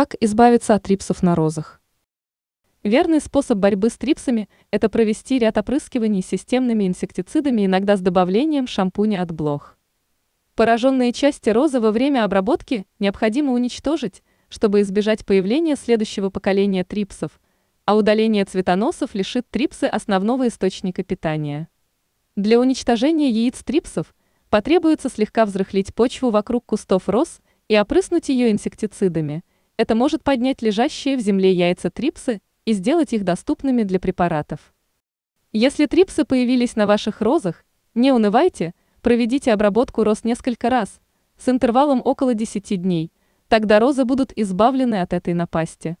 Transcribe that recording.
Как избавиться от трипсов на розах? Верный способ борьбы с трипсами – это провести ряд опрыскиваний системными инсектицидами, иногда с добавлением шампуня от блох. Пораженные части розы во время обработки необходимо уничтожить, чтобы избежать появления следующего поколения трипсов, а удаление цветоносов лишит трипсы основного источника питания. Для уничтожения яиц трипсов потребуется слегка взрыхлить почву вокруг кустов роз и опрыснуть ее инсектицидами – это может поднять лежащие в земле яйца трипсы и сделать их доступными для препаратов. Если трипсы появились на ваших розах, не унывайте, проведите обработку роз несколько раз, с интервалом около 10 дней, тогда розы будут избавлены от этой напасти.